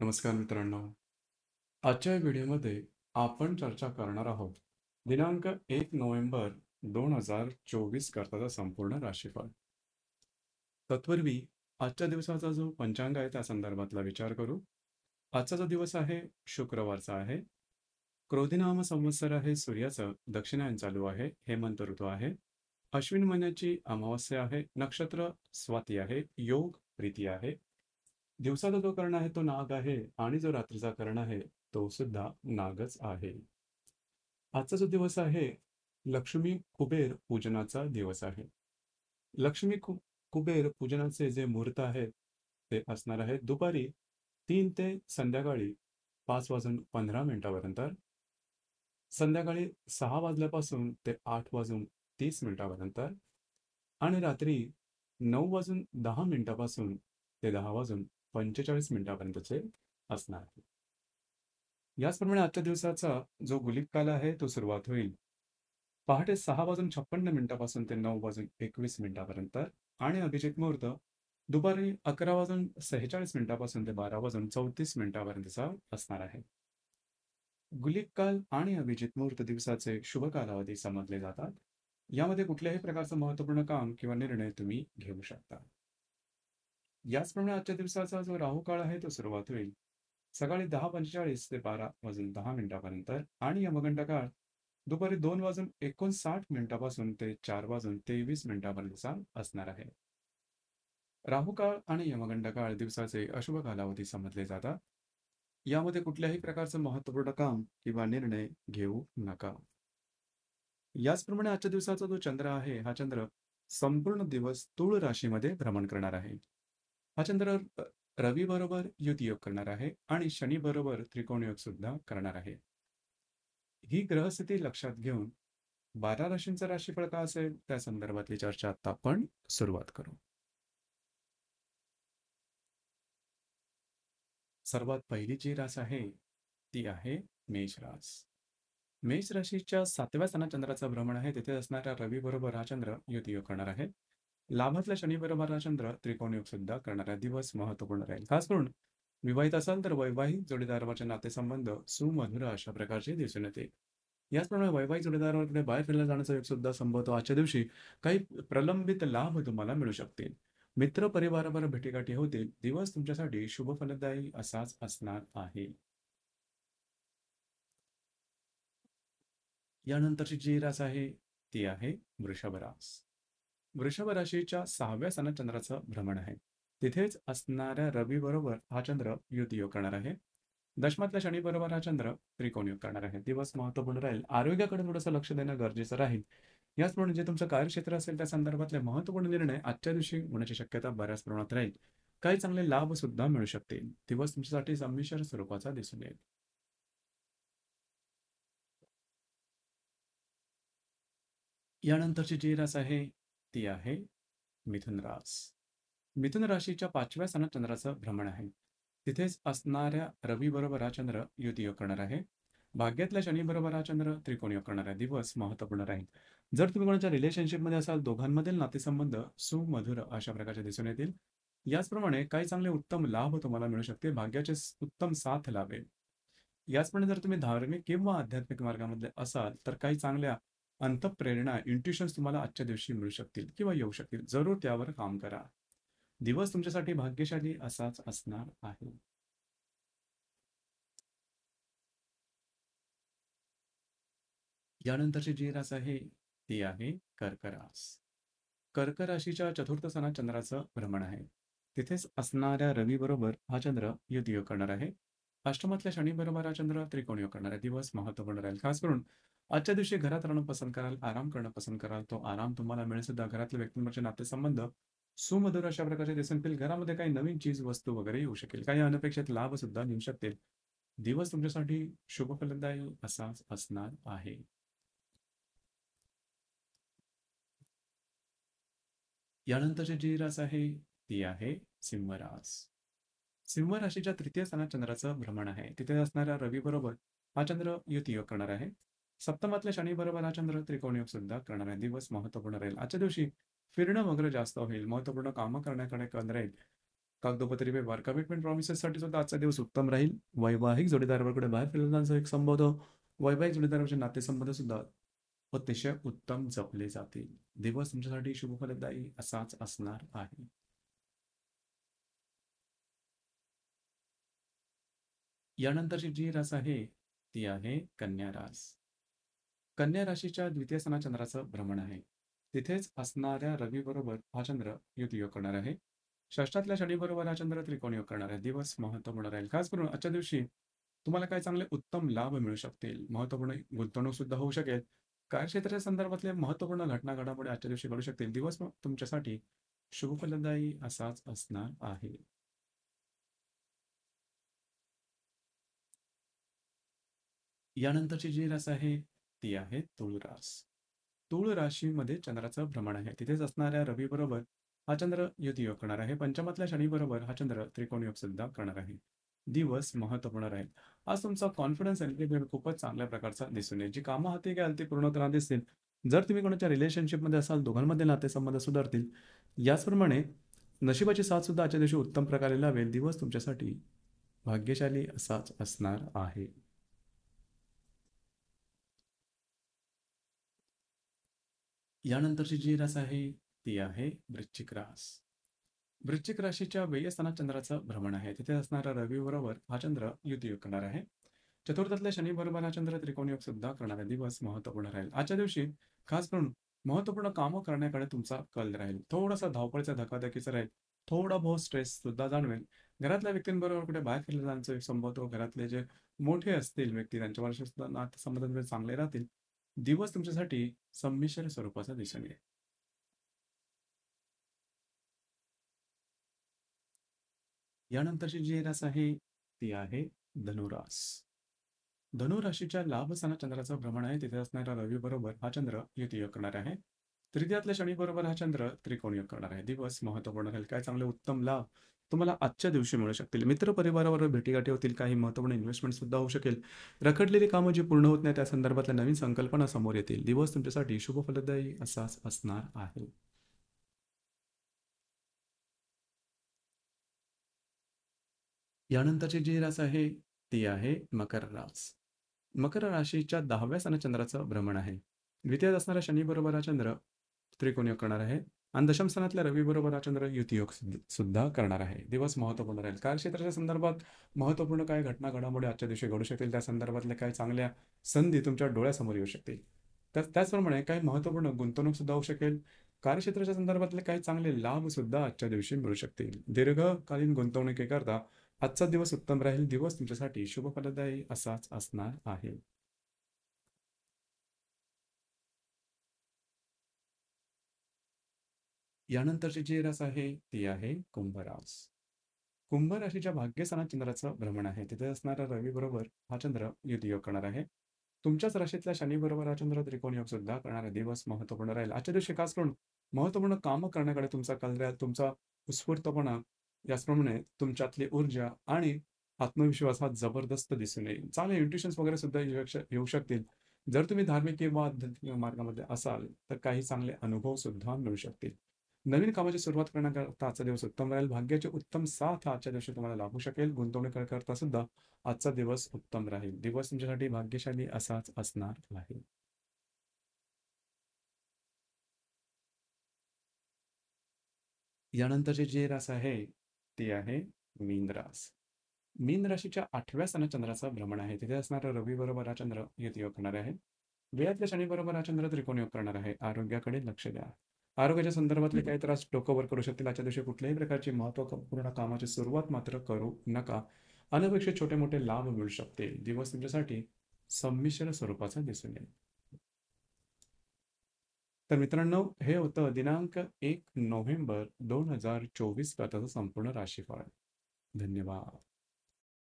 नमस्कार मित्रांनो आजच्या व्हिडिओमध्ये आपण चर्चा करणार आहोत दिनांक एक नोव्हेंबर दोन हजार चोवीस करताचा संपूर्ण राशीफळ तत्पूर्वी आजच्या दिवसाचा जो पंचांग आहे त्या संदर्भातला विचार करू आजचा जो दिवस आहे शुक्रवारचा आहे क्रोधिनाम संवत्सर आहे सूर्याचं दक्षिणायन चालू आहे हेमंत ऋतू आहे अश्विन महिन्याची अमावस्या आहे नक्षत्र स्वाती आहे योग प्रीती आहे दिवसाचा जो कर्ण आहे तो नाग आहे आणि जो रात्रीचा कर्ण आहे तो सुद्धा नागच आहे आजचा जो दिवस आहे लक्ष्मी कुबेर पूजनाचा दिवस आहे लक्ष्मी कु कुबेर पूजनाचे जे मुहूर्त आहेत ते असणार आहे दुपारी तीन ते संध्याकाळी पाच वाजून पंधरा मिनिटापर्यंत संध्याकाळी सहा वाजल्यापासून ते आठ वाजून तीस मिनिटापर्यंत आणि रात्री नऊ वाजून दहा मिनिटापासून ते दहा वाजून पंचेचाळीस मिनिटापर्यंतचे असणार याचप्रमाणे आजच्या दिवसाचा जो गुलिप काल आहे तो सुरुवात होईल पहाटे सहा वाजून छप्पन्न मिनिटापासून ते नऊ वाजून एकवीस मिनिटापर्यंत आणि अभिजित मुहूर्त दुपारी अकरा वाजून सेहेचाळीस मिनिटापासून ते बारा वाजून चौतीस मिनिटापर्यंतचा असणार आहे गुलिक काल आणि अभिजित मुहूर्त दिवसाचे शुभ कालावधी समजले जातात यामध्ये कुठल्याही प्रकारचं महत्वपूर्ण काम किंवा निर्णय तुम्ही घेऊ शकता याचप्रमाणे आजच्या दिवसाचा जो राहू काळ आहे तो सुरुवात होईल सकाळी दहा पंचेचाळीस ते बारा वाजून दहा मिनिटापर्यंत आणि यमगंड काळ दुपारी दोन वाजून एकोणसाठ मिनिटापासून ते चार वाजून तेवीस मिनिटापर्यंत असणार आहे राहू काळ आणि यमगंड काळ दिवसाचे अशुभ कालावधी समजले जातात यामध्ये कुठल्याही प्रकारचं महत्वपूर्ण काम किंवा निर्णय घेऊ नका याचप्रमाणे आजच्या दिवसाचा जो चंद्र आहे हा चंद्र संपूर्ण दिवस तूळ राशीमध्ये भ्रमण करणार आहे हा चंद्र रवी बरोबर युती योग करणार आहे आणि शनी बरोबर त्रिकोण योग सुद्धा करणार आहे ही ग्रहस्थिती लक्षात घेऊन बारा राशींचा राशीफळ का असेल त्या संदर्भातली चर्चा आता आपण सुरुवात करू सर्वात पहिली जी रास आहे ती आहे मेष रास मेष राशीच्या सातव्या स्थानात चंद्राचा भ्रमण आहे तिथे असणाऱ्या रवी बरोबर हा चंद्र युतीयोग योग करणार आहे लाभातला शनी चंद्र त्रिकोण योग सुद्धा करणारा दिवस महत्वपूर्ण राहील खास करून विवाहित असाल तर वैवाहिक जोडीदारावरचे नातेसंबंध सुमधुर अशा प्रकारचे दिसून येते याचप्रमाणे वैवाहिक जोडीदारावरकडे बाहेर फिरला जाण्याचा योग सुद्धा संभवतो आजच्या दिवशी काही प्रलंबित लाभ तुम्हाला मिळू शकतील मित्र परिवारावर भेटीगाठी होतील दिवस तुमच्यासाठी शुभ फलदायी असाच असणार आहे यानंतरची जी रास आहे ती आहे वृषभ रास वृषभ राशीच्या सहाव्या स्थानात चंद्राचं भ्रमण आहे तिथेच असणाऱ्या रवी बरोबर हा चंद्र युती योग करणार आहे दशमातल्या शनी बरोबर हा चंद्र त्रिकोण योग करणार आहे दिवस महत्वपूर्ण राहील आरोग्याकडे थोडंसं लक्ष देणं गरजेचं राहील याचप्रमाणे जे तुमचं कार्यक्षेत्र असेल त्या संदर्भातले महत्वपूर्ण निर्णय आजच्या दिवशी होण्याची शक्यता बऱ्याच प्रमाणात राहील काही चांगले लाभ सुद्धा मिळू शकतील दिवस तुमच्यासाठी संमिश्र स्वरूपाचा दिसून येईल यानंतरची जी रास आहे ती आहे मिथुन रास मिथुन राशीच्या पाचव्या स्थानात चंद्राचं भ्रमण आहे तिथेच असणाऱ्या रवी हा चंद्र युती करणार आहे भाग्यातल्या शनी बरोबर हा चंद्र त्रिकोण योग करणार आहे दिवस महत्वपूर्ण राहील जर तुम्ही कोणाच्या रिलेशनशिपमध्ये असाल दोघांमधील नातेसंबंध सुमधुर अशा प्रकारचे दिसून येतील याचप्रमाणे काही चांगले उत्तम लाभ तुम्हाला मिळू शकतील भाग्याचे उत्तम साथ लाभेल याचप्रमाणे जर तुम्ही धार्मिक किंवा आध्यात्मिक मार्गामध्ये असाल तर काही चांगल्या अंतप्रेरणा इंट्युशन्स तुम्हाला आजच्या दिवशी मिळू शकतील किंवा येऊ शकतील जरूर त्यावर काम करा दिवस तुमच्यासाठी भाग्यशाली असाच असणार आहे यानंतरची जी रास आहे ती आहे कर्करास कर्क राशीच्या चतुर्थ सणात चंद्राचं भ्रमण आहे तिथेच असणाऱ्या रवी बरोबर हा चंद्र युद्ध योग करणार आहे अष्टमातल्या शनी बरोबर हा चंद्र त्रिकोण करणार आहे दिवस महत्वपूर्ण राहील खास करून आजच्या दिवशी घरात राहणं पसंत कराल आराम करणं पसंत कराल तो आराम तुम्हाला मिळेल सुद्धा घरातल्या व्यक्तींवरचे नातेसंबंध सुमधुर अशा प्रकारचे दिसतील घरामध्ये काही नवीन चीज वस्तू वगैरे येऊ शकेल काही अनपेक्षित लाभ सुद्धा मिळू शकतील दिवस तुमच्यासाठी शुभ फलदायी असाच असणार आहे यानंतरची जी रास आहे ती आहे सिंहरास सिंह राशीच्या तृतीय स्थानात चंद्राचं भ्रमण आहे तिथे असणाऱ्या रवी बरोबर हा चंद्र युती योग करणार आहे सप्तमातल्या शनी बरोबर हा चंद्र त्रिकोणयोग सुद्धा आहे दिवस महत्वपूर्ण राहील आजच्या दिवशी फिरणं वगैरे जास्त होईल महत्वपूर्ण कामं करण्याकडे कल राहील कागदोपत्री व्यवहार कमिटमेंट प्रॉमिसेस साठी सुद्धा आजचा दिवस उत्तम राहील वैवाहिक जोडीदाराकडे बाहेर फिरण्याचा एक संबोध वैवाहिक नाते नातेसंबंध सुद्धा अतिशय उत्तम जपले जातील दिवस तुमच्यासाठी शुभफलदायी असाच असणार आहे यानंतरची जी रास आहे ती आहे कन्या रास कन्या राशीच्या द्वितीय सणा चंद्राचं भ्रमण आहे तिथेच असणाऱ्या रवीबरोबर हा चंद्र योग करणार आहे षष्टातल्या बरोबर हा चंद्र त्रिकोण योग करणार आहे दिवस महत्वपूर्ण राहील खास करून आजच्या दिवशी तुम्हाला काय चांगले उत्तम लाभ मिळू शकतील महत्वपूर्ण गुंतवणूक सुद्धा होऊ शकेल कार्यक्षेत्राच्या संदर्भातले महत्वपूर्ण घटना घडामोडी आजच्या दिवशी घडू शकतील दिवस तुमच्यासाठी शुभफलदायी असाच असणार आहे यानंतरची जी रस आहे ती आहे तुळरास रास राशीमध्ये चंद्राचं भ्रमण आहे तिथेच असणाऱ्या रवीबरोबर हा चंद्र योग करणार आहे पंचमातल्या शनीबरोबर हा चंद्र त्रिकोण योग सुद्धा करणार आहे दिवस महत्वपूर्ण राहील आज तुमचा कॉन्फिडन्स अँड खूपच चांगल्या प्रकारचा दिसून येईल जी कामं हाती घ्याल ती पूर्ण करा दिसतील जर तुम्ही कोणाच्या रिलेशनशिपमध्ये असाल दोघांमध्ये संबंध सुधारतील याचप्रमाणे नशिबाची साथ सुद्धा आजच्या दिवशी उत्तम प्रकारे लावेल दिवस तुमच्यासाठी भाग्यशाली असाच असणार आहे यानंतरची जी रास आहे ती आहे वृश्चिक रास वृश्चिक राशीच्या व्ययस्थानात चंद्राचं भ्रमण आहे तिथे असणारा रवी बरोबर हा चंद्र युतयोग करणार आहे चतुर्थातल्या शनी बरोबर हा चंद्र त्रिकोण योग सुद्धा करणारा दिवस महत्वपूर्ण राहील आजच्या दिवशी खास करून महत्वपूर्ण कामं करण्याकडे तुमचा कल राहील थोडासा धावपळीचा धकाधकीचा राहील थोडा बहुत स्ट्रेस सुद्धा जाणवेल घरातल्या व्यक्तींबरोबर कुठे बाहेर फिरले जाण्याचा संभवतो घरातले जे मोठे असतील व्यक्ती त्यांच्यावर सुद्धा नातेसंबंध चांगले राहतील दिवस तुमच्यासाठी संमिश्र स्वरूपाचा दिसून येईल यानंतरची जी रास आहे ती आहे धनुरास धनुराशीच्या लाभ स्थाना चंद्राचं भ्रमण आहे तिथे असणारा रवी बरोबर हा चंद्र युती करणार आहे तृतीयातल्या शनी बरोबर हा चंद्र त्रिकोण योग करणार आहे दिवस महत्वपूर्ण राहील काय चांगले उत्तम लाभ तुम्हाला आजच्या दिवशी मिळू शकतील मित्रपरिवारावर भेटीगाठी होतील काही महत्त्वपूर्ण इन्व्हेस्टमेंट सुद्धा होऊ शकेल रखडलेली कामं जी पूर्ण होत नाही त्या संदर्भातल्या नवीन संकल्पना समोर येतील दिवस तुमच्यासाठी शुभ फलदायी असाच असणार आहे यानंतरची जी रास आहे ती आहे मकर रास मकर राशीच्या दहाव्या स्थानात चंद्राचं भ्रमण आहे द्वितीयात असणारा शनी हा चंद्र त्रिकोणी करणार आहे आणि दशमस्थानातल्या रवीबरोबर हा चंद्र युतियोग सुद्धा करणार आहे दिवस महत्वपूर्ण राहील कार्यक्षेत्राच्या संदर्भात महत्त्वपूर्ण काय घटना घडामोडी आजच्या दिवशी घडू शकतील त्या संदर्भातल्या काही चांगल्या संधी तुमच्या डोळ्यासमोर येऊ शकतील तर त्याचप्रमाणे काही महत्त्वपूर्ण गुंतवणूक सुद्धा होऊ शकेल कार्यक्षेत्राच्या संदर्भातले काही चांगले लाभ सुद्धा आजच्या दिवशी मिळू शकतील दीर्घकालीन गुंतवणुकीकरता आजचा दिवस उत्तम राहील दिवस तुमच्यासाठी शुभ फलदायी असाच असणार आहे यानंतरचे जे रास आहे ती आहे कुंभरास कुंभ राशीच्या भाग्यस्थानात चंद्राचं भ्रमण आहे तिथे असणारा रवी बरोबर हा चंद्र युद्ध योग करणार आहे तुमच्याच राशीतल्या शनी बरोबर हा चंद्र त्रिकोण योग सुद्धा करणारा दिवस महत्वपूर्ण राहील आजच्या दिवशी खास करून महत्वपूर्ण काम करण्याकडे तुमचा कल राहील तुमचा उत्स्फूर्तपणा याचप्रमाणे तुमच्यातली ऊर्जा आणि आत्मविश्वास हा जबरदस्त दिसून येईल चांगले इंट्युशन्स वगैरे सुद्धा येऊ शकतील जर तुम्ही धार्मिक किंवा आध्यात्मिक मार्गामध्ये असाल तर काही चांगले अनुभव सुद्धा मिळू शकतील नवीन कामाची सुरुवात करण्याकरता आजचा दिवस उत्तम राहील भाग्याचे उत्तम साथ आजच्या दिवशी तुम्हाला लाभू शकेल गुंतवणूक करता सुद्धा आजचा दिवस उत्तम राहील दिवस तुमच्यासाठी भाग्यशाली असाच असणार नाही यानंतरचे जे रास आहे ते आहे मीन रास मीन राशीच्या आठव्या स्थानात चंद्राचा भ्रमण आहे तिथे असणारा रवी बरोबर हा चंद्र युती योग करणार आहे वेळातल्या शनी बरोबर हा चंद्र त्रिकोण योग करणार आहे आरोग्याकडे लक्ष द्या आरोग्याच्या संदर्भातले काही त्रास डोकंवर करू शकतील अशा दिवशी कुठल्याही प्रकारची महत्वपूर्ण कामाची सुरुवात मात्र करू नका अनपेक्षित छोटे मोठे लाभ मिळू शकते दिवस तुमच्यासाठी संमिश्र स्वरूपाचा दिसून येईल तर मित्रांनो हे होतं दिनांक एक नोव्हेंबर दोन हजार चोवीस पर्यंतचं संपूर्ण राशीफळ धन्यवाद